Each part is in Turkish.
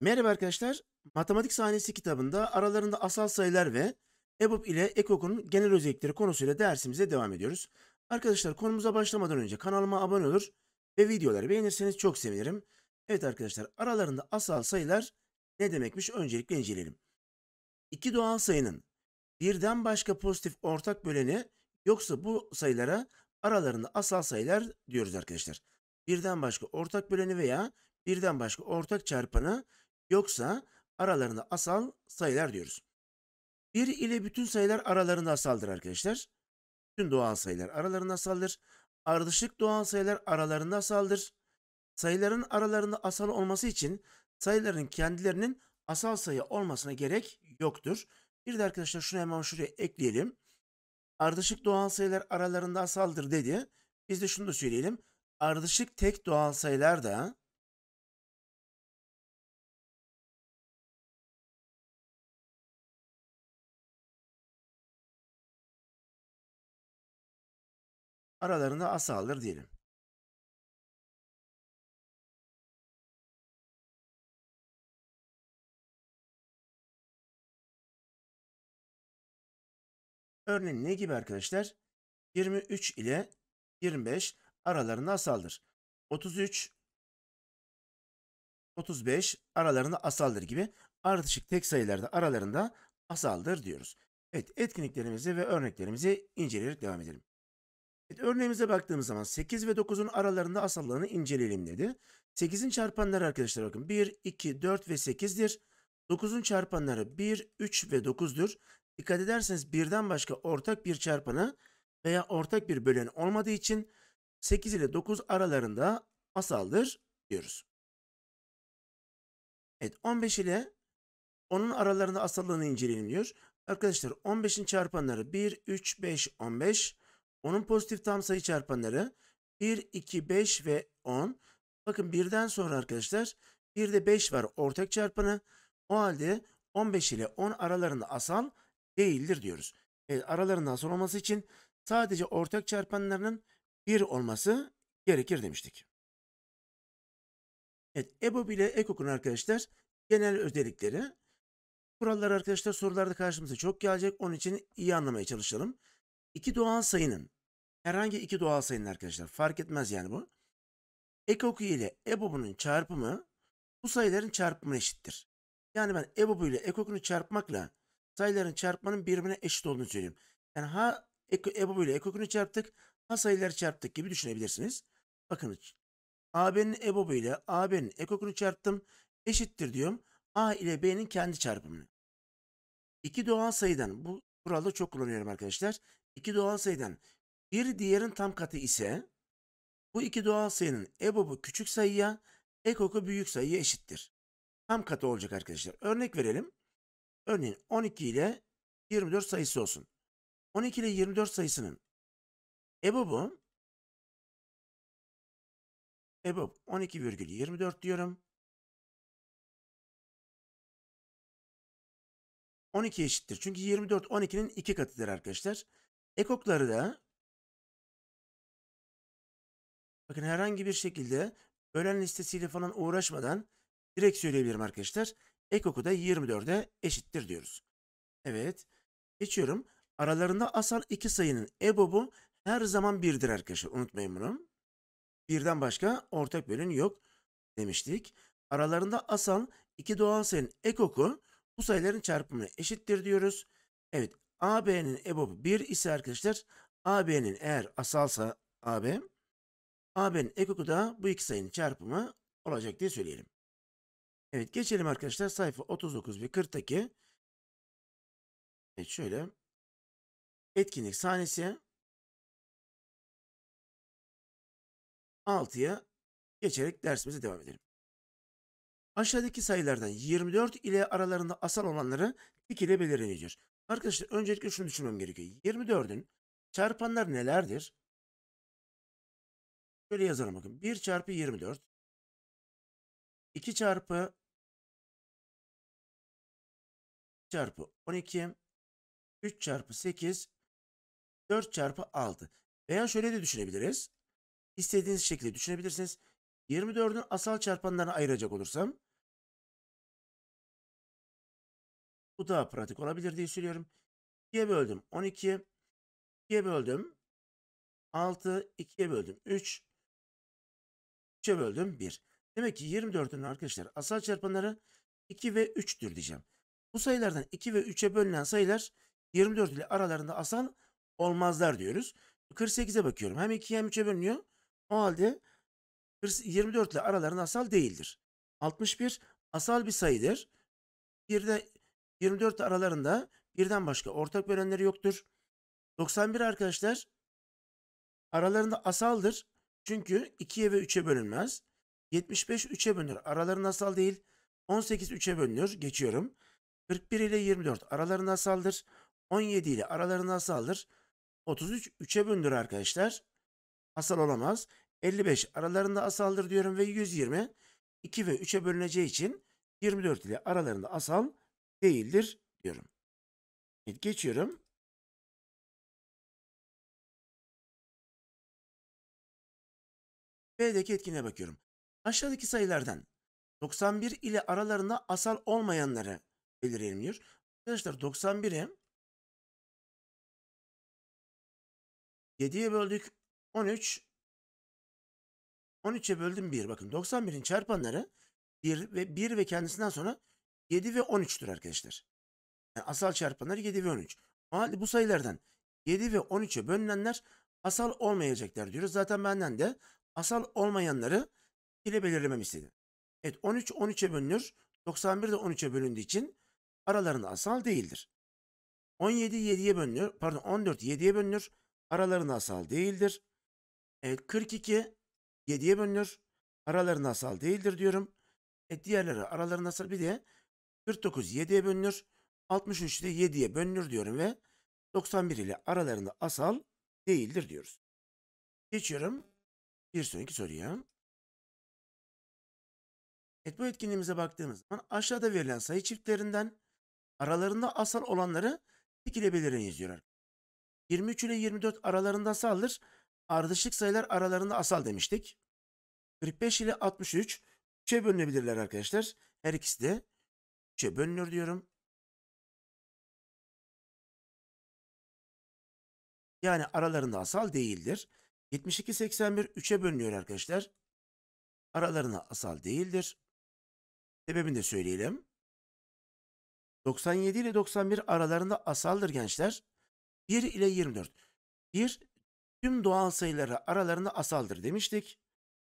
Merhaba arkadaşlar. Matematik sahnesi kitabında aralarında asal sayılar ve EBOB ile EKOK'un genel özellikleri konusuyla dersimize devam ediyoruz. Arkadaşlar konumuza başlamadan önce kanalıma abone olur ve videoları beğenirseniz çok sevinirim. Evet arkadaşlar aralarında asal sayılar ne demekmiş öncelikle inceleyelim. İki doğal sayının birden başka pozitif ortak böleni yoksa bu sayılara aralarında asal sayılar diyoruz arkadaşlar. Birden başka ortak böleni veya birden başka ortak çarpanı Yoksa aralarında asal sayılar diyoruz. 1 ile bütün sayılar aralarında asaldır arkadaşlar. Bütün doğal sayılar aralarında asaldır. Ardışık doğal sayılar aralarında asaldır. Sayıların aralarında asal olması için sayıların kendilerinin asal sayı olmasına gerek yoktur. Bir de arkadaşlar şunu hemen şuraya ekleyelim. Ardışık doğal sayılar aralarında asaldır dedi. Biz de şunu da söyleyelim. Ardışık tek doğal sayılar da aralarında asaldır diyelim. Örneğin ne gibi arkadaşlar? 23 ile 25 aralarında asaldır. 33 35 aralarında asaldır gibi artışık tek sayılarda aralarında asaldır diyoruz. Evet etkinliklerimizi ve örneklerimizi inceleyerek devam edelim. E, örneğimize baktığımız zaman 8 ve 9'un aralarında asallığını inceleyelim dedi. 8'in çarpanları arkadaşlar bakın 1, 2, 4 ve 8'dir. 9'un çarpanları 1, 3 ve 9'dur. Dikkat ederseniz birden başka ortak bir çarpanı veya ortak bir bölen olmadığı için 8 ile 9 aralarında asaldır diyoruz. Evet 15 ile onun aralarında asallığını inceleyelim diyor. Arkadaşlar 15'in çarpanları 1, 3, 5, 15. Onun pozitif tam sayı çarpanları 1, 2, 5 ve 10. Bakın birden sonra arkadaşlar bir de 5 var ortak çarpanı. O halde 15 ile 10 aralarında asal değildir diyoruz. Evet, aralarında asal olması için sadece ortak çarpanlarının 1 olması gerekir demiştik. Evet, EBOB ile EKOK'un arkadaşlar genel özellikleri. Kurallar arkadaşlar sorularda karşımıza çok gelecek. Onun için iyi anlamaya çalışalım iki doğal sayının herhangi iki doğal sayının arkadaşlar fark etmez yani bu. Ekoku ile EBOB'un çarpımı bu sayıların çarpımına eşittir. Yani ben EBOB ile EKOK'unu çarpmakla sayıların çarpmanın birbirine eşit olduğunu söylüyorum. Yani ha EBOB e ile EKOK'unu çarptık, ha sayıları çarptık gibi düşünebilirsiniz. Bakın AB'nin EBOB ile AB'nin EKOK'unu çarptım eşittir diyorum. A ile B'nin kendi çarpımını. İki doğal sayıdan bu kuralda çok kullanıyorum arkadaşlar iki doğal sayıdan bir diğerin tam katı ise bu iki doğal sayının ebobu küçük sayıya, ekoku büyük sayıya eşittir. Tam katı olacak arkadaşlar. Örnek verelim. Örneğin 12 ile 24 sayısı olsun. 12 ile 24 sayısının ebobu ebob 12,24 diyorum. 12 eşittir. Çünkü 24 12'nin 2 katıdır arkadaşlar. Ekokları da bakın herhangi bir şekilde ölen listesiyle falan uğraşmadan direkt söyleyebilirim arkadaşlar. Ekoku da 24'e eşittir diyoruz. Evet. Geçiyorum. Aralarında asal iki sayının EBOB'u her zaman birdir arkadaşlar. Unutmayın bunu. Birden başka ortak bölün yok demiştik. Aralarında asal iki doğal sayının ekoku bu sayıların çarpımına eşittir diyoruz. Evet AB'nin EBOB'u 1 ise arkadaşlar AB'nin eğer asalsa AB, AB'nin ekoku da bu iki sayının çarpımı olacak diye söyleyelim. Evet geçelim arkadaşlar sayfa 39 ve 40'taki evet şöyle etkinlik sahnesi 6'ya geçerek dersimize devam edelim. Aşağıdaki sayılardan 24 ile aralarında asal olanları tik ile belirleyeceğiz. Arkadaşlar öncelikle şunu düşünmem gerekiyor. 24'ün çarpanlar nelerdir? Şöyle yazalım bakın. 1 çarpı 24. 2 çarpı çarpı 12. 3 çarpı 8. 4 çarpı 6. Veya şöyle de düşünebiliriz. İstediğiniz şekilde düşünebilirsiniz. 24'ün asal çarpanlarını ayıracak olursam Bu daha pratik olabilir diye söylüyorum. 2'ye böldüm 12. 2'ye böldüm 6. 2'ye böldüm 3. 3'e böldüm 1. Demek ki 24'ün arkadaşlar asal çarpanları 2 ve 3'tür diyeceğim. Bu sayılardan 2 ve 3'e bölünen sayılar 24 ile aralarında asal olmazlar diyoruz. 48'e bakıyorum. Hem 2 hem 3'e bölünüyor. O halde 24 ile aralarında asal değildir. 61 asal bir sayıdır. Bir de 24 aralarında birden başka ortak bölenleri yoktur. 91 arkadaşlar aralarında asaldır. Çünkü 2'ye ve 3'e bölünmez. 75 3'e bölünür. Aralarında asal değil. 18 3'e bölünür. Geçiyorum. 41 ile 24 aralarında asaldır. 17 ile aralarında asaldır. 33 3'e bölünür arkadaşlar. Asal olamaz. 55 aralarında asaldır diyorum ve 120 2 ve 3'e bölüneceği için 24 ile aralarında asal değildir diyorum. E, geçiyorum. B'deki etkine bakıyorum. Aşağıdaki sayılardan 91 ile aralarında asal olmayanları belirleyelim diyor. Arkadaşlar 91'i 7'ye böldük 13 13'e böldüm 1. Bakın 91'in çarpanları 1 ve 1 ve kendisinden sonra 7 ve 13'tür arkadaşlar. Yani asal çarpanları 7 ve 13. O halde bu sayılardan 7 ve 13'e bölünenler asal olmayacaklar diyoruz. Zaten benden de asal olmayanları ile belirlemem istedim. Evet 13 13'e bölünür. 91 de 13'e bölündüğü için aralarında asal değildir. 17 7'ye bölünür. Pardon 14 7'ye bölünür. Aralarında asal değildir. Evet 42 7'ye bölünür. Aralarında asal değildir diyorum. Evet, diğerleri aralarında asal bir de 49 7'ye bölünür. 63 de 7'ye bölünür diyorum ve 91 ile aralarında asal değildir diyoruz. Geçiyorum bir sonraki soruya. Evet bu etkinliğimize baktığımız zaman aşağıda verilen sayı çiftlerinden aralarında asal olanları tik ile belirleyiniz diyor. 23 ile 24 aralarında asaldır. Ardışık sayılar aralarında asal demiştik. 45 ile 63 3'e bölünebilirler arkadaşlar. Her ikisi de 3'e bölünür diyorum. Yani aralarında asal değildir. 72 81 3'e bölünüyor arkadaşlar. Aralarında asal değildir. Sebebini de söyleyelim. 97 ile 91 aralarında asaldır gençler. 1 ile 24. 1 tüm doğal sayıları aralarında asaldır demiştik.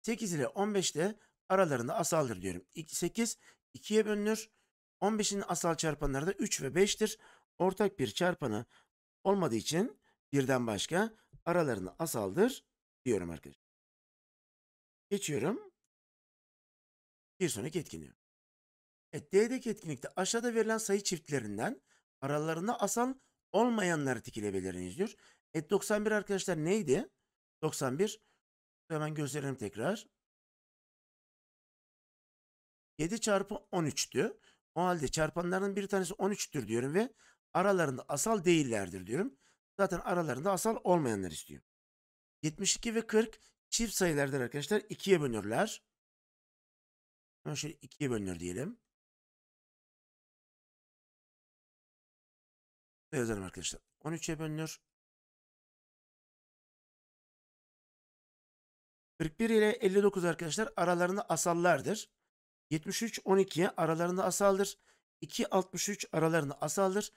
8 ile 15 de aralarında asaldır diyorum. 8 2'ye bölünür. 15'in asal çarpanları da 3 ve 5'tir. Ortak bir çarpanı olmadığı için birden başka aralarında asaldır diyorum arkadaşlar. Geçiyorum. Bir sonraki etkinliğe. Evet, D'deki etkinlikte aşağıda verilen sayı çiftlerinden aralarında asal olmayanları tikile diyor. Et 91 arkadaşlar neydi? 91. Hemen gösterelim tekrar. 7 çarpı 13'tü. O halde çarpanların bir tanesi 13'tür diyorum ve aralarında asal değillerdir diyorum. Zaten aralarında asal olmayanlar istiyor. 72 ve 40 çift sayılardır arkadaşlar. 2'ye bölünürler. Hemen şöyle 2'ye bölünür diyelim. Ve yazalım arkadaşlar. 13'e bölünür. 41 ile 59 arkadaşlar aralarında asallardır. 73-12'ye aralarında asaldır. 2-63 aralarında asaldır.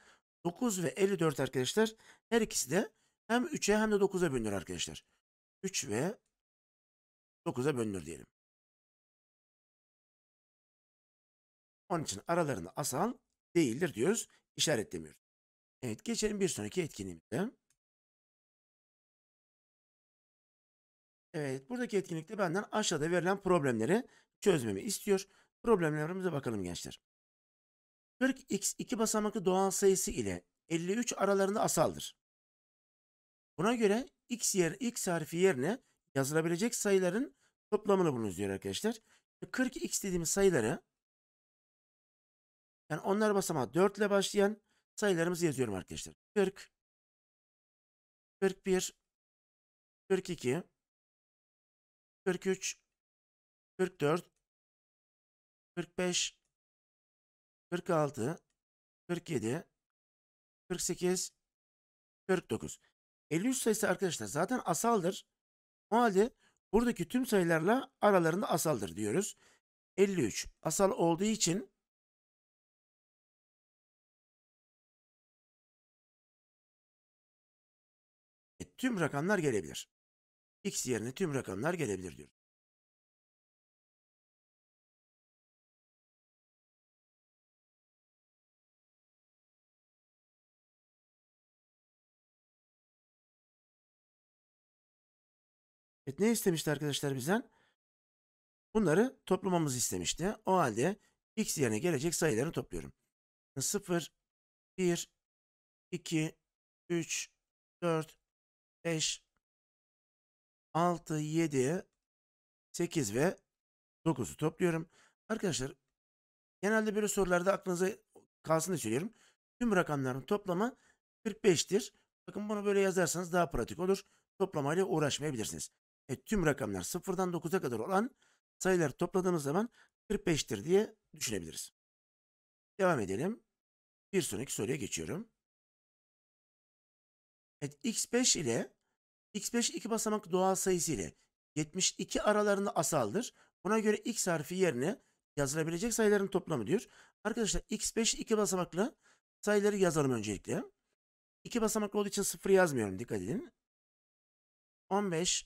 9 ve 54 arkadaşlar her ikisi de hem 3'e hem de 9'a bölünür arkadaşlar. 3 ve 9'a bölünür diyelim. Onun için aralarında asal değildir diyoruz. İşaretlemiyoruz. Evet geçelim bir sonraki etkinliğimize. Evet buradaki etkinlikte benden aşağıda verilen problemleri çözmemi istiyor. Problemlerimize bakalım gençler. 40x iki basamaklı doğal sayısı ile 53 aralarında asaldır. Buna göre x yer x harfi yerine yazılabilecek sayıların toplamını bulunuz diyor arkadaşlar. 40x dediğimiz sayıları yani onlar basamağı 4 ile başlayan sayılarımızı yazıyorum arkadaşlar. 40 41 42 43 44 45, 46, 47, 48, 49. 53 sayısı arkadaşlar zaten asaldır. O halde buradaki tüm sayılarla aralarında asaldır diyoruz. 53 asal olduğu için e, tüm rakamlar gelebilir. X yerine tüm rakamlar gelebilir diyoruz. Evet, ne istemişti arkadaşlar bizden? Bunları toplamamız istemişti. O halde x yerine gelecek sayılarını topluyorum. 0, 1, 2, 3, 4, 5, 6, 7, 8 ve 9'u topluyorum. Arkadaşlar genelde böyle sorularda aklınıza kalsın diye söylüyorum. Tüm rakamların toplamı 45'tir. Bakın bunu böyle yazarsanız daha pratik olur. Toplamayla uğraşmayabilirsiniz. E, tüm rakamlar sıfırdan 9'a kadar olan sayılar topladığımız zaman 45'tir diye düşünebiliriz. Devam edelim. Bir sonraki soruya geçiyorum. Evet, x5 ile x5 iki basamak doğal sayısı ile 72 aralarında asaldır. Buna göre x harfi yerine yazılabilecek sayıların toplamı diyor. Arkadaşlar x5 iki basamaklı sayıları yazalım öncelikle. İki basamaklı olduğu için sıfır yazmıyorum dikkat edin. 15,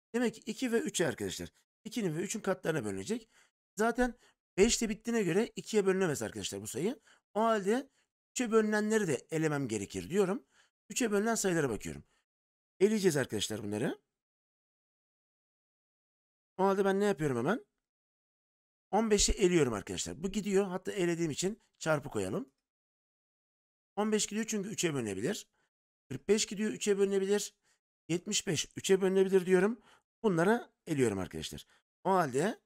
Demek ki 2 ve 3 arkadaşlar. 2'nin ve 3'ün katlarına bölünecek. Zaten 5 de bittiğine göre 2'ye bölünemez arkadaşlar bu sayı. O halde 3'e bölünenleri de elemem gerekir diyorum. 3'e bölünen sayılara bakıyorum. Eleyeceğiz arkadaşlar bunları. O halde ben ne yapıyorum hemen? 15'i eliyorum arkadaşlar. Bu gidiyor. Hatta elediğim için çarpı koyalım. 15 gidiyor çünkü 3'e bölünebilir. 45 gidiyor 3'e bölünebilir. 75 3'e bölünebilir diyorum. Bunlara eliyorum arkadaşlar. O halde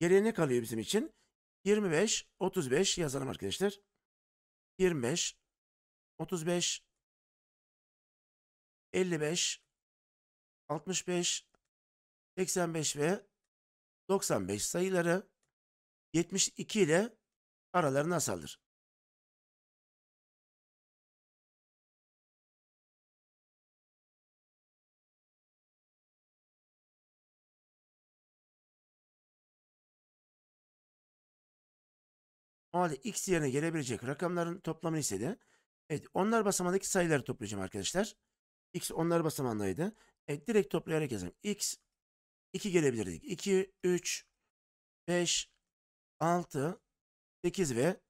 geriye ne kalıyor bizim için? 25, 35 yazalım arkadaşlar. 25, 35, 55, 65, 85 ve 95 sayıları 72 ile aralarına saldır. O halde x yerine gelebilecek rakamların toplamını istedi. Evet onlar basamağındaki sayıları toplayacağım arkadaşlar. X onlar basamağındaydı. Evet direkt toplayarak yazayım. X 2 gelebilirdik. 2, 3, 5, 6, 8 ve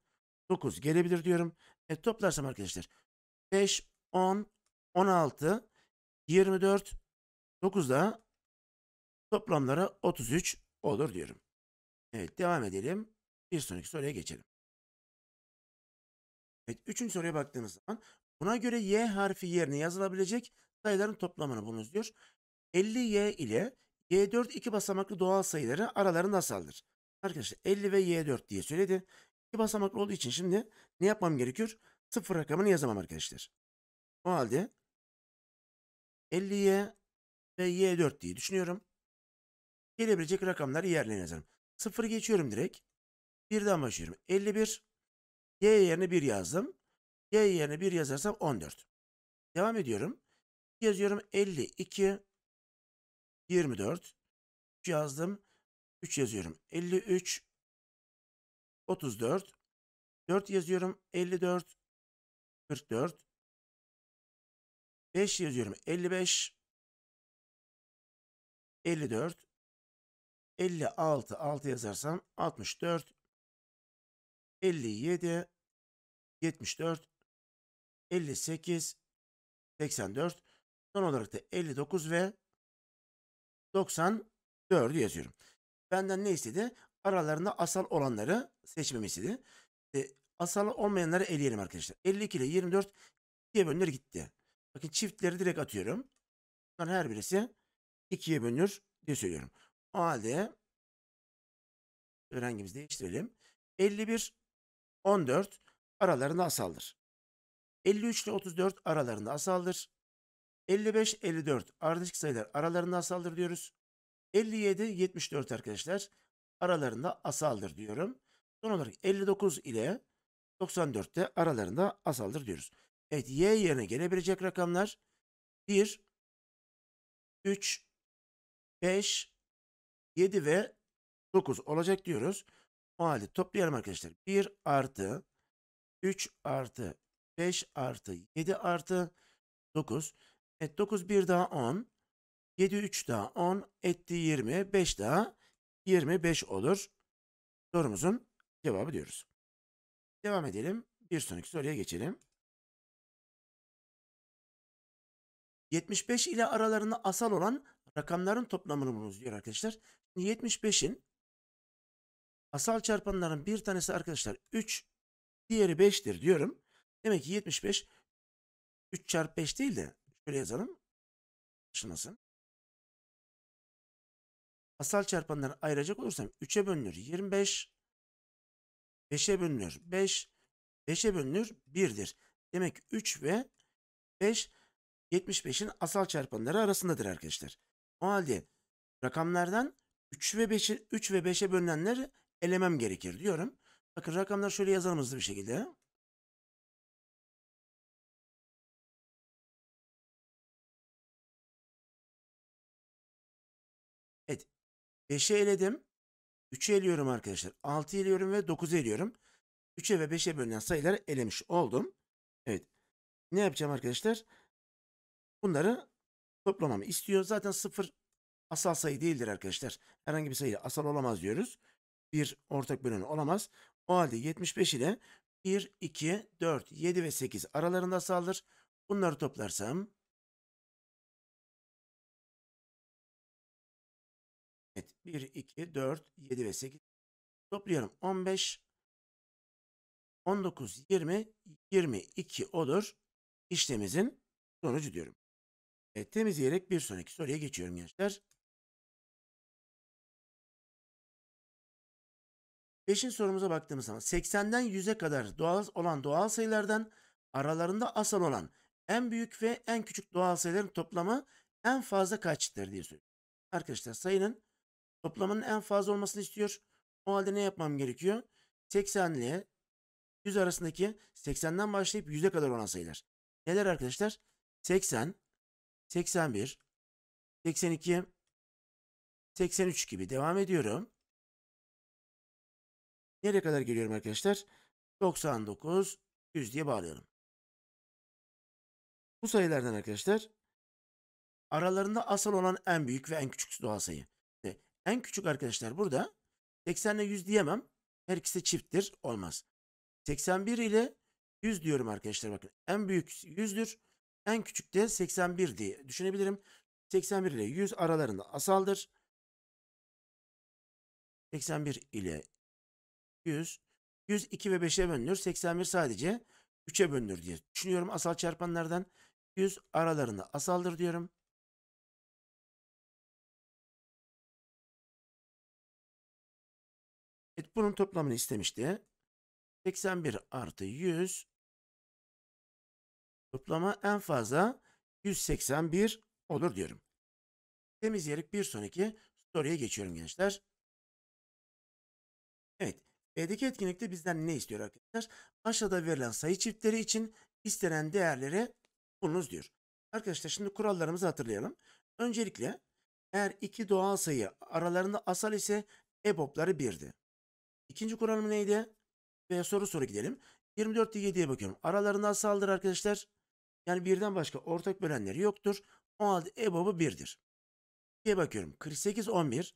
9 gelebilir diyorum. Evet toplarsam arkadaşlar 5, 10, 16, 24, 9 da toplamları 33 olur diyorum. Evet devam edelim. Bir sonraki soruya geçelim. Evet, üçüncü soruya baktığımız zaman buna göre y harfi yerine yazılabilecek sayıların toplamını bulunuz diyor. 50y ile y4 iki basamaklı doğal sayıları aralarında asaldır. Arkadaşlar 50 ve y4 diye söyledi. İki basamaklı olduğu için şimdi ne yapmam gerekiyor? Sıfır rakamını yazamam arkadaşlar. O halde 50y ve y4 diye düşünüyorum. Gelebilecek rakamları yerlerine yazarım. Sıfır geçiyorum direkt. Birden başlıyorum. 51 Y yerine 1 yazdım. Y yerine 1 yazarsam 14. Devam ediyorum. Yazıyorum 52, 24. 3 yazdım. 3 yazıyorum. 53, 34. 4 yazıyorum. 54, 44. 5 yazıyorum. 55, 54. 56, 6 yazarsam 64, 57, 74, 58, 84, son olarak da 59 ve 94'ü yazıyorum. Benden ne istedi? Aralarında asal olanları seçmemi istedi. E, asal olmayanları eleyelim arkadaşlar. 52 ile 24 ikiye bölünür gitti. Bakın çiftleri direkt atıyorum. Bunların her birisi ikiye bölünür diye söylüyorum. O halde rengimizi değiştirelim. 51 14 aralarında asaldır. 53 ile 34 aralarında asaldır. 55-54 ardışık sayılar aralarında asaldır diyoruz. 57-74 arkadaşlar aralarında asaldır diyorum. Son olarak 59 ile 94 de aralarında asaldır diyoruz. Evet y yerine gelebilecek rakamlar 1, 3, 5, 7 ve 9 olacak diyoruz. O halde toplayalım arkadaşlar. 1 artı 3 artı 5 artı 7 artı 9. Evet 9 1 daha 10. 7 3 daha 10 etti 20. 5 daha 25 olur. Sorumuzun cevabı diyoruz. Devam edelim. Bir sonraki soruya geçelim. 75 ile aralarında asal olan rakamların toplamını bulunuz diyor arkadaşlar. 75'in Asal çarpanların bir tanesi arkadaşlar 3, diğeri 5'tir diyorum. Demek ki 75 3 çarpı 5 değil de şöyle yazalım. Açılmasın. Asal çarpanları ayıracak olursam 3'e bölünür 25, 5'e bölünür 5, 5'e bölünür 1'dir. Demek 3 ve 5 75'in asal çarpanları arasındadır arkadaşlar. O halde rakamlardan 3 ve 5'e 3 ve 5'e bölünenler elemem gerekir diyorum. Bakın rakamlar şöyle yazalım hızlı bir şekilde. Evet. 5'e eledim. 3'ü eliyorum arkadaşlar. 6'yı eliyorum ve 9'u eliyorum. 3'e ve 5'e bölünen sayıları elemiş oldum. Evet. Ne yapacağım arkadaşlar? Bunları toplamamı istiyor. Zaten 0 asal sayı değildir arkadaşlar. Herhangi bir sayı asal olamaz diyoruz bir ortak bölünü olamaz. O halde 75 ile 1, 2, 4, 7 ve 8 aralarında asaldır. Bunları toplarsam Evet 1, 2, 4, 7 ve 8 toplayalım 15 19, 20, 22 olur. İşlemimizin sonucu diyorum. Evet, temizleyerek bir sonraki soruya geçiyorum gençler. Beşinci sorumuza baktığımız zaman 80'den 100'e kadar doğal olan doğal sayılardan aralarında asal olan en büyük ve en küçük doğal sayıların toplamı en fazla kaçtır diye söylüyor. Arkadaşlar sayının toplamının en fazla olmasını istiyor. O halde ne yapmam gerekiyor? 80 ile 100 arasındaki 80'den başlayıp 100'e kadar olan sayılar. Neler arkadaşlar? 80, 81, 82, 83 gibi devam ediyorum. Nereye kadar geliyorum arkadaşlar? 99, 100 diye bağlıyorum. Bu sayılardan arkadaşlar aralarında asal olan en büyük ve en küçük doğal sayı. İşte en küçük arkadaşlar burada 80 ile 100 diyemem. Her ikisi çifttir. Olmaz. 81 ile 100 diyorum arkadaşlar. Bakın en büyük 100'dür. En küçük de 81 diye düşünebilirim. 81 ile 100 aralarında asaldır. 81 ile 100. 100 2 ve 5'e bölünür. 81 sadece 3'e bölünür diye düşünüyorum asal çarpanlardan. 100 aralarında asaldır diyorum. Evet, bunun toplamını istemişti. 81 artı 100 toplama en fazla 181 olur diyorum. Temizleyerek bir sonraki soruya geçiyorum gençler. B'deki etkinlikte bizden ne istiyor arkadaşlar? Aşağıda verilen sayı çiftleri için istenen değerleri bulunuz diyor. Arkadaşlar şimdi kurallarımızı hatırlayalım. Öncelikle eğer iki doğal sayı aralarında asal ise EBOB'ları 1'di. İkinci kuralım neydi? Ve soru soru gidelim. 24 ile 7'ye bakıyorum. Aralarında asaldır arkadaşlar. Yani birden başka ortak bölenleri yoktur. O halde EBOB'u 1'dir. 2'ye bakıyorum. 48 11.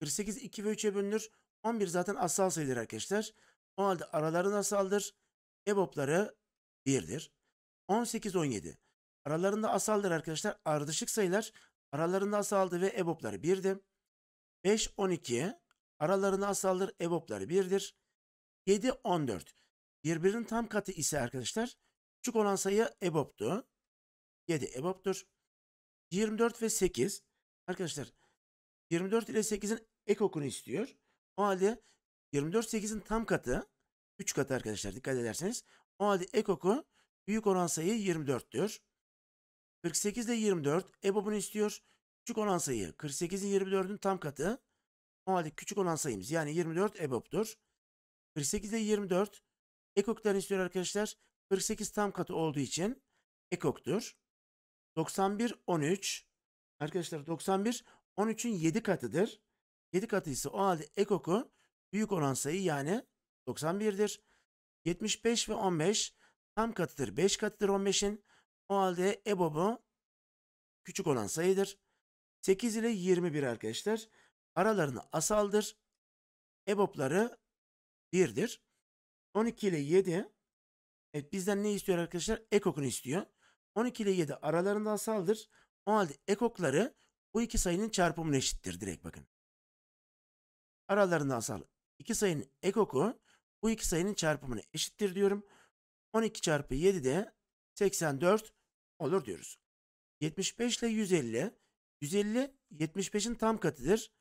48 2 ve 3'e bölünür. 11 zaten asal sayıdır arkadaşlar. O halde araların asaldır. EBOB'ları 1'dir. 18, 17. Aralarında asaldır arkadaşlar. Ardışık sayılar aralarında asaldı ve EBOB'ları 1'di. 5, 12. Aralarında asaldır. EBOB'ları 1'dir. 7, 14. Birbirinin tam katı ise arkadaşlar küçük olan sayı EBOB'tu. 7 EBOB'tur. 24 ve 8. Arkadaşlar 24 ile 8'in ek okunu istiyor. O halde 24.8'in tam katı 3 katı arkadaşlar dikkat ederseniz. O halde ekoku büyük oran sayı 24'tür. 48 de 24. ebobunu istiyor. Küçük olan sayı 48'in 24'ün tam katı. O halde küçük olan sayımız yani 24 EBOB'dur. 48 ile 24 ekoktan istiyor arkadaşlar. 48 tam katı olduğu için ekoktur. 91 13 arkadaşlar 91 13'ün 7 katıdır. 7 katıysa o halde ekoku büyük olan sayı yani 91'dir. 75 ve 15 tam katıdır. 5 katıdır 15'in. O halde EBOB'u küçük olan sayıdır. 8 ile 21 arkadaşlar. Aralarını asaldır. EBOB'ları 1'dir. 12 ile 7 Evet bizden ne istiyor arkadaşlar? Ekok'unu istiyor. 12 ile 7 aralarında asaldır. O halde ekokları bu iki sayının çarpımına eşittir direkt bakın aralarında asal İki sayının ekoku bu iki sayının çarpımına eşittir diyorum. 12 çarpı 7 de 84 olur diyoruz. 75 ile 150 150 75'in tam katıdır.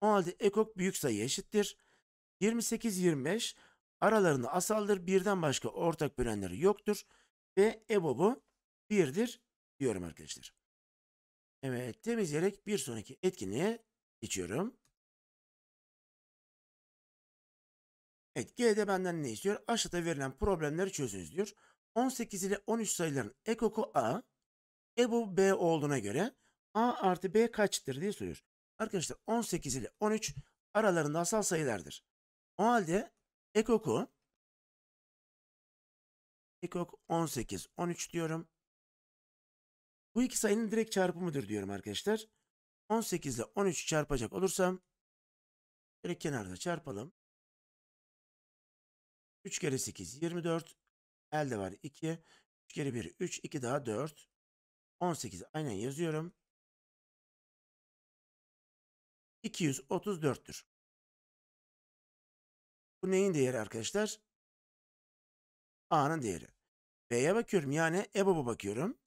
O halde ekok büyük sayı eşittir. 28 25 aralarında asaldır. Birden başka ortak bölenleri yoktur ve EBOB'u 1'dir diyorum arkadaşlar. Evet temizleyerek bir sonraki etkinliğe geçiyorum. Evet G'de benden ne istiyor? Aşağıda verilen problemleri çözünüz diyor. 18 ile 13 sayıların ekoku A, EBU B olduğuna göre A artı B kaçtır diye soruyor. Arkadaşlar 18 ile 13 aralarında asal sayılardır. O halde ekoku ekok 18, 13 diyorum. Bu iki sayının direkt çarpımıdır diyorum arkadaşlar. 18 ile 13 çarpacak olursam direkt kenarda çarpalım. 3 kere 8 24. Elde var 2. 3 kere 1 3. 2 daha 4. 18 aynen yazıyorum. 234'tür. Bu neyin değeri arkadaşlar? A'nın değeri. B'ye bakıyorum yani EBOB'a bakıyorum.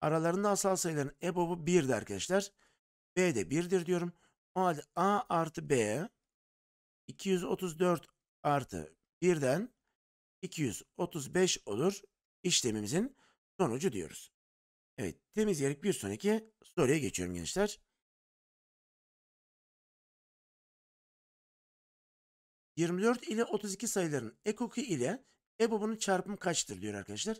Aralarında asal sayıların EBOB'u 1'di arkadaşlar. B de 1'dir diyorum. O halde A artı B 234 artı 1'den 235 olur. İşlemimizin sonucu diyoruz. Evet temizleyerek bir sonraki soruya geçiyorum gençler. 24 ile 32 sayıların ekoki ile EBOB'un çarpımı kaçtır diyor arkadaşlar.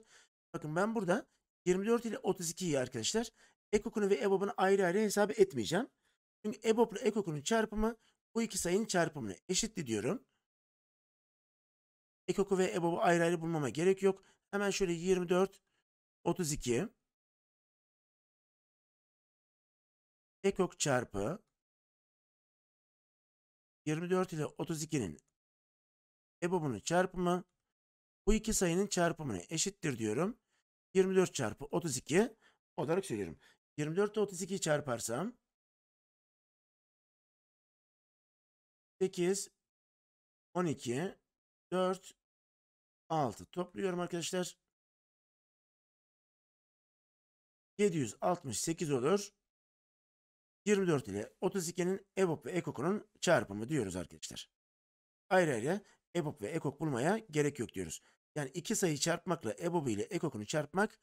Bakın ben burada 24 ile 32'yi arkadaşlar ekokunu ve EBOB'unu ayrı ayrı hesap etmeyeceğim. Çünkü EBOB'la ekokunun çarpımı bu iki sayının çarpımına eşitti diyorum. Ekoku ve EBOB'u ayrı ayrı bulmama gerek yok. Hemen şöyle 24, 32. Ekok çarpı 24 ile 32'nin EBOB'unun çarpımı bu iki sayının çarpımına eşittir diyorum. 24 çarpı 32 olarak söylüyorum. 24 ile 32'yi çarparsam 8, 12, 4, 6 topluyorum arkadaşlar. 768 olur. 24 ile 32'nin EBOB ve EKOK'unun çarpımı diyoruz arkadaşlar. Ayrı ayrı EBOB ve EKOK bulmaya gerek yok diyoruz. Yani iki sayı çarpmakla EBOB ile EKOK'unu çarpmak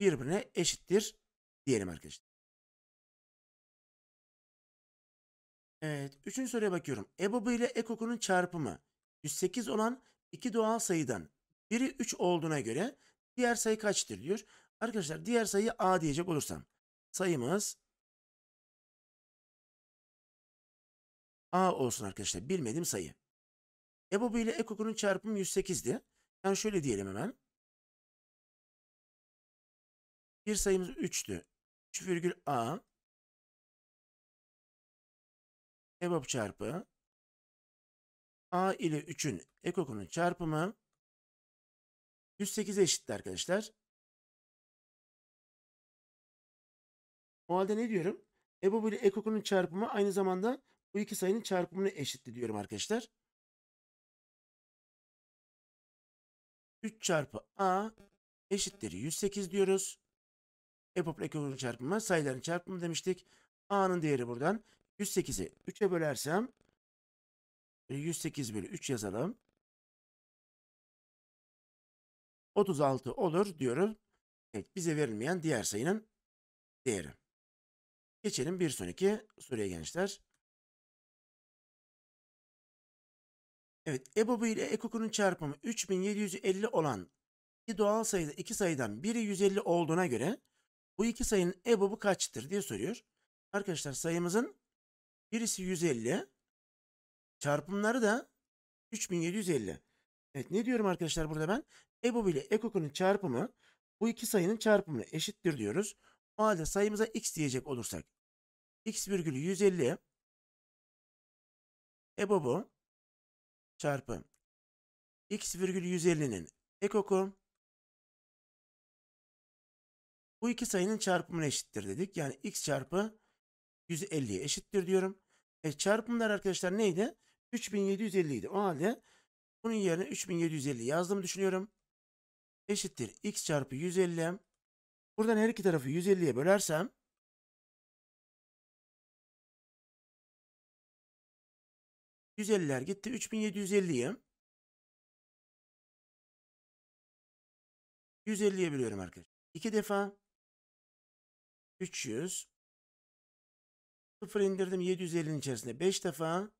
birbirine eşittir diyelim arkadaşlar. Evet. Üçüncü soruya bakıyorum. EBOB ile EKOK'unun çarpımı 108 olan iki doğal sayıdan biri 3 olduğuna göre diğer sayı kaçtır diyor. Arkadaşlar diğer sayı A diyecek olursam sayımız A olsun arkadaşlar. Bilmediğim sayı. EBOB ile EKOK'unun çarpımı 108'di. Yani şöyle diyelim hemen. Bir sayımız 3'tü. a Ebob çarpı A ile 3'ün ekokunun çarpımı 108 eşittir arkadaşlar. O halde ne diyorum? EBOB ile ekokunun çarpımı aynı zamanda bu iki sayının çarpımını eşitti diyorum arkadaşlar. 3 çarpı A eşittir 108 diyoruz. EBOB ile ekokunun çarpımı sayıların çarpımı demiştik. A'nın değeri buradan 108'i 3'e bölersem 108 e, bölü 3 yazalım. 36 olur diyorum. Evet, bize verilmeyen diğer sayının değeri. Geçelim bir sonraki soruya gençler. Evet, ebob ile ekok'un çarpımı 3750 olan iki doğal sayıda iki sayıdan biri 150 olduğuna göre bu iki sayının EBOB'u kaçtır diye soruyor. Arkadaşlar sayımızın Birisi 150. Çarpımları da 3750. Evet ne diyorum arkadaşlar burada ben? EBOB ile EKOK'un çarpımı bu iki sayının çarpımına eşittir diyoruz. O halde sayımıza x diyecek olursak x virgülü 150 EBOB'u çarpı x virgülü 150'nin ekoku bu iki sayının çarpımına eşittir dedik. Yani x çarpı 150'ye eşittir diyorum. E çarpımlar arkadaşlar neydi? 3750 idi. O halde bunun yerine 3750 yazdım düşünüyorum. Eşittir x çarpı 150. Buradan her iki tarafı 150'ye bölersem ...150'ler gitti 3750'ye. 150'ye biliyorum arkadaşlar. İki defa 300 0 indirdim 750'nin içerisinde 5 defa.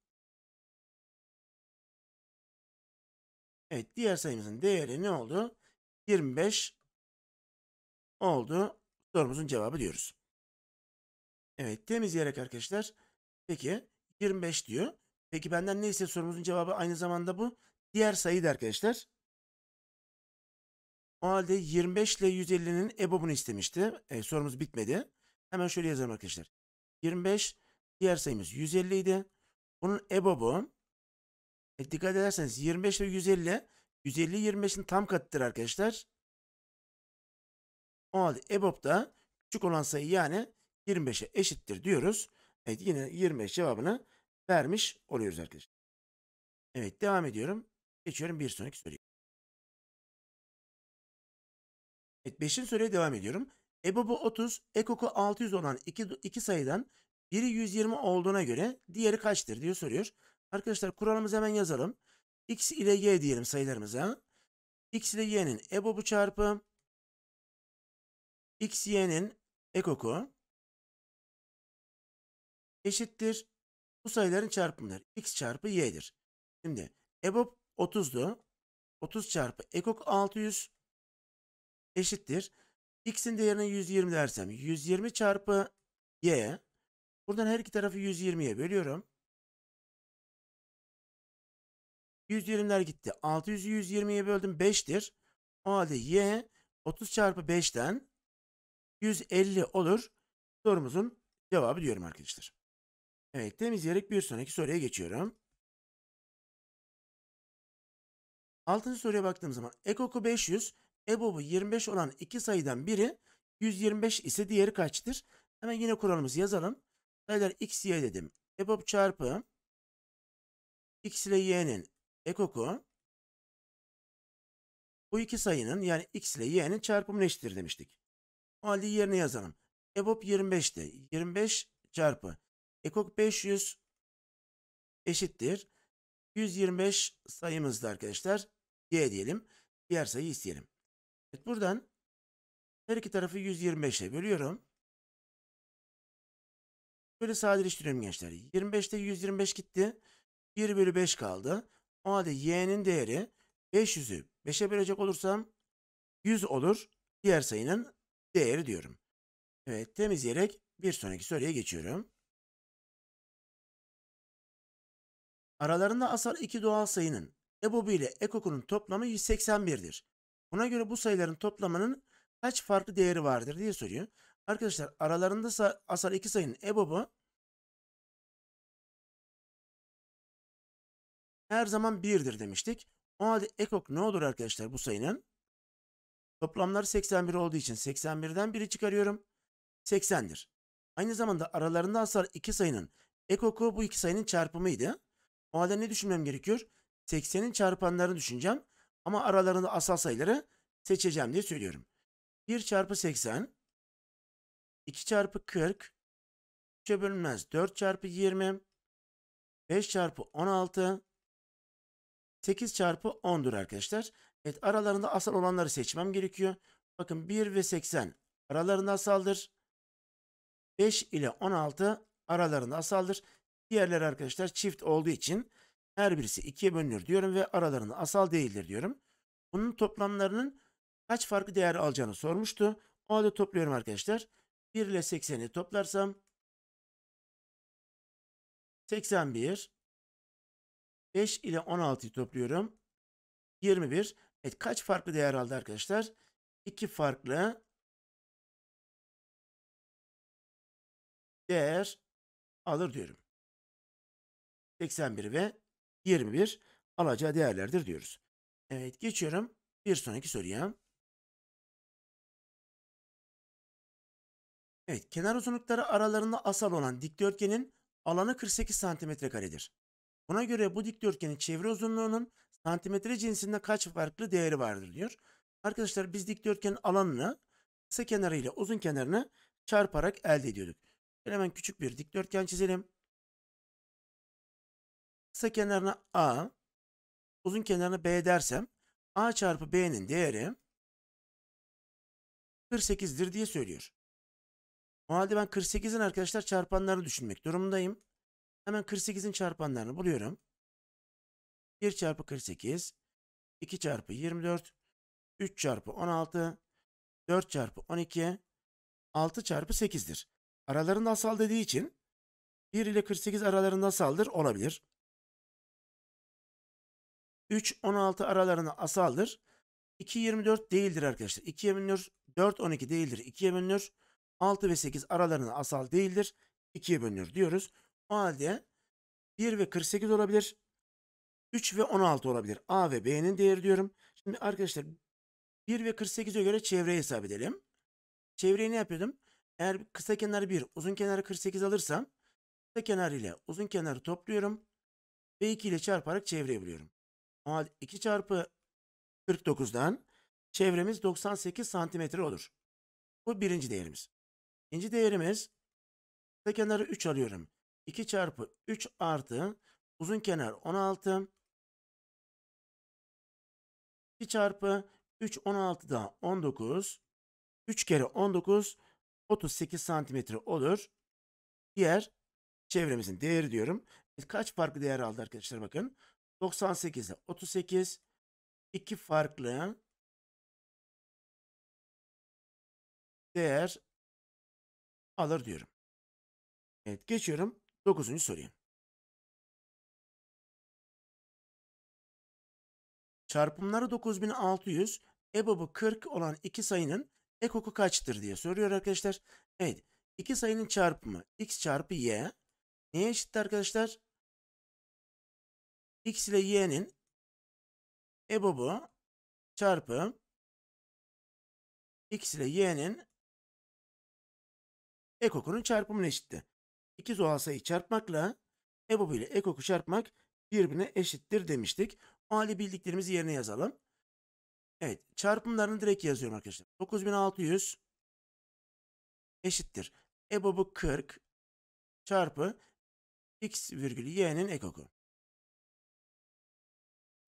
Evet diğer sayımızın değeri ne oldu? 25 oldu. Sorumuzun cevabı diyoruz. Evet temizleyerek arkadaşlar. Peki 25 diyor. Peki benden ne istedi sorumuzun cevabı aynı zamanda bu. Diğer sayıydı arkadaşlar. O halde 25 ile 150'nin EBOB'unu istemişti. E, sorumuz bitmedi. Hemen şöyle yazalım arkadaşlar. 25. Diğer sayımız 150 idi. Bunun EBOB'u e, dikkat ederseniz 25 ve 150 150 25'in tam katıdır arkadaşlar. O halde EBOB da küçük olan sayı yani 25'e eşittir diyoruz. Evet yine 25 cevabını vermiş oluyoruz arkadaşlar. Evet devam ediyorum. Geçiyorum bir sonraki soruya. Evet 5'in soruya devam ediyorum. EBOB'u 30, EKOK'u 600 olan iki, iki sayıdan biri 120 olduğuna göre diğeri kaçtır diye soruyor. Arkadaşlar kuralımızı hemen yazalım. X ile Y diyelim sayılarımıza. X ile Y'nin EBOB'u çarpı X, Y'nin EKOK'u eşittir. Bu sayıların çarpımları X çarpı Y'dir. Şimdi EBOB 30'du. 30 çarpı EKOK 600 eşittir. X'in değerini 120 dersem 120 çarpı Y. Buradan her iki tarafı 120'ye bölüyorum. 120'ler gitti. 600'ü 120'ye böldüm 5'tir. O halde Y 30 çarpı 5'ten 150 olur. Sorumuzun cevabı diyorum arkadaşlar. Evet temizleyerek bir sonraki soruya geçiyorum. Altıncı soruya baktığım zaman ekoku 500 EBOB'u 25 olan iki sayıdan biri 125 ise diğeri kaçtır? Hemen yine kuralımızı yazalım. Sayılar x, y dedim. EBOB çarpı x ile y'nin ekoku bu iki sayının yani x ile y'nin çarpımı eşittir demiştik. O halde yerine yazalım. EBOB 25'ti. 25 çarpı ekok 500 eşittir. 125 sayımızda arkadaşlar y diyelim. Diğer sayı isteyelim. Evet, buradan her iki tarafı 125'e bölüyorum. Böyle sadeleştiriyorum gençler. 25'te 125 gitti. 1 bölü 5 kaldı. O halde y'nin değeri 500'ü 5'e bölecek olursam 100 olur. Diğer sayının değeri diyorum. Evet temizleyerek bir sonraki soruya geçiyorum. Aralarında asal iki doğal sayının ebob ile ekok'un toplamı 181'dir. Ona göre bu sayıların toplamının kaç farklı değeri vardır diye soruyor. Arkadaşlar aralarında asal iki sayının EBOB'u her zaman birdir demiştik. O halde ekok ne olur arkadaşlar bu sayının? Toplamları 81 olduğu için 81'den biri çıkarıyorum. 80'dir. Aynı zamanda aralarında asal iki sayının ekoku bu iki sayının çarpımıydı. O halde ne düşünmem gerekiyor? 80'in çarpanlarını düşüneceğim. Ama aralarında asal sayıları seçeceğim diye söylüyorum. 1 çarpı 80, 2 çarpı 40, 3'e bölünmez 4 çarpı 20, 5 çarpı 16, 8 çarpı 10'dur arkadaşlar. Evet aralarında asal olanları seçmem gerekiyor. Bakın 1 ve 80 aralarında asaldır. 5 ile 16 aralarında asaldır. Diğerler arkadaşlar çift olduğu için her birisi ikiye bölünür diyorum ve aralarında asal değildir diyorum. Bunun toplamlarının kaç farklı değer alacağını sormuştu. O halde topluyorum arkadaşlar. 1 ile 80'i toplarsam 81 5 ile 16'yı topluyorum. 21. Evet kaç farklı değer aldı arkadaşlar? 2 farklı değer alır diyorum. 81 ve 21 alacağı değerlerdir diyoruz. Evet geçiyorum bir sonraki soruya. Evet kenar uzunlukları aralarında asal olan dikdörtgenin alanı 48 santimetre karedir. Buna göre bu dikdörtgenin çevre uzunluğunun santimetre cinsinde kaç farklı değeri vardır diyor. Arkadaşlar biz dikdörtgenin alanını kısa kenarı ile uzun kenarını çarparak elde ediyorduk. hemen küçük bir dikdörtgen çizelim. Kısa kenarına A, uzun kenarına B dersem A çarpı B'nin değeri 48'dir diye söylüyor. O halde ben 48'in arkadaşlar çarpanlarını düşünmek durumundayım. Hemen 48'in çarpanlarını buluyorum. 1 çarpı 48, 2 çarpı 24, 3 çarpı 16, 4 çarpı 12, 6 çarpı 8'dir. Aralarında asal dediği için 1 ile 48 aralarında asaldır olabilir. 3-16 aralarında asaldır. 2-24 değildir arkadaşlar. 2-24 4-12 değildir. 2-24 6 ve 8 aralarında asal değildir. 2'ye bölünür diyoruz. O halde 1 ve 48 olabilir. 3 ve 16 olabilir. A ve B'nin değeri diyorum. Şimdi arkadaşlar 1 ve 48'e göre çevreyi hesap edelim. Çevreyi ne yapıyordum? Eğer kısa kenarı 1, uzun kenarı 48 alırsam kısa kenar ile uzun kenarı topluyorum ve 2 ile çarparak çevreyi buluyorum. 2 çarpı 49'dan çevremiz 98 santimetre olur. Bu birinci değerimiz. İkinci değerimiz kısa kenarı 3 alıyorum. 2 çarpı 3 artı uzun kenar 16. 2 çarpı 3 16 daha 19. 3 kere 19 38 santimetre olur. Diğer çevremizin değeri diyorum. Kaç farklı değer aldı arkadaşlar bakın. 98 38 iki farklı değer alır diyorum. Evet geçiyorum 9. soruya. Çarpımları 9600, EBOB'u 40 olan iki sayının ekoku kaçtır diye soruyor arkadaşlar. Evet. iki sayının çarpımı x çarpı y neye eşittir arkadaşlar? x ile y'nin ebobu çarpı x ile y'nin ekokunun çarpımına eşittir. İki doğal sayı çarpmakla ebobu ile ekoku çarpmak birbirine eşittir demiştik. O halde bildiklerimizi yerine yazalım. Evet çarpımlarını direkt yazıyorum arkadaşlar. 9600 eşittir. Ebobu 40 çarpı x virgül y'nin ekoku.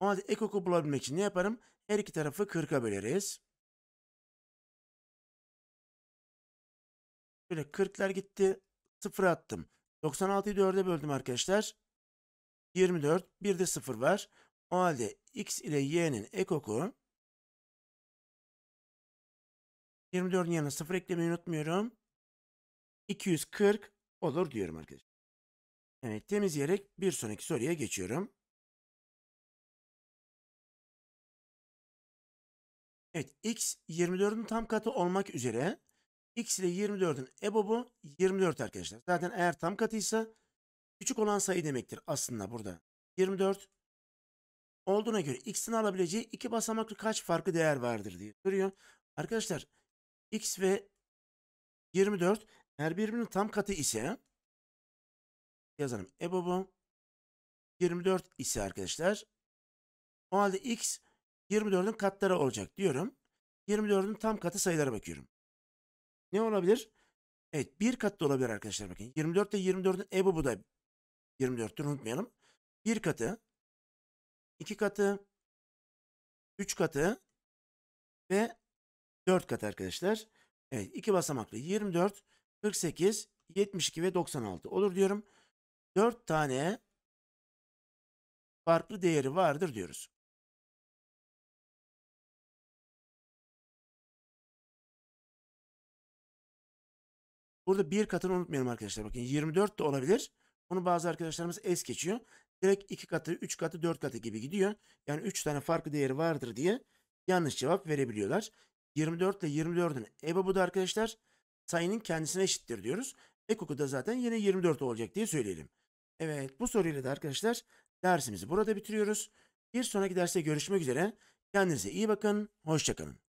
O halde ekoku bulabilmek için ne yaparım? Her iki tarafı 40'a böleriz. Şöyle 40'lar gitti. 0 attım. 96'yı 4'e böldüm arkadaşlar. 24. Bir de 0 var. O halde x ile y'nin ekoku 24'ün yanına 0 eklemeyi unutmuyorum. 240 olur diyorum arkadaşlar. Evet temizleyerek bir sonraki soruya geçiyorum. Evet x 24'ün tam katı olmak üzere x ile 24'ün ebobu 24 arkadaşlar. Zaten eğer tam katıysa küçük olan sayı demektir aslında burada. 24 olduğuna göre x'in alabileceği iki basamaklı kaç farklı değer vardır diye soruyor. Arkadaşlar x ve 24 her birbirinin tam katı ise yazalım ebobu 24 ise arkadaşlar o halde x 24'ün katları olacak diyorum. 24'ün tam katı sayılara bakıyorum. Ne olabilir? Evet bir kat olabilir arkadaşlar bakın. 24 de 24'ün ebu bu da 24'tür unutmayalım. Bir katı, iki katı, üç katı ve dört katı arkadaşlar. Evet iki basamaklı 24, 48, 72 ve 96 olur diyorum. Dört tane farklı değeri vardır diyoruz. Burada bir katını unutmayalım arkadaşlar. Bakın 24 de olabilir. Bunu bazı arkadaşlarımız es geçiyor. Direkt 2 katı, 3 katı, 4 katı gibi gidiyor. Yani 3 tane farklı değeri vardır diye yanlış cevap verebiliyorlar. 24 ile 24'ün ebabu da arkadaşlar sayının kendisine eşittir diyoruz. Ekoku da zaten yine 24 olacak diye söyleyelim. Evet bu soruyla da arkadaşlar dersimizi burada bitiriyoruz. Bir sonraki derste görüşmek üzere. Kendinize iyi bakın. Hoşçakalın.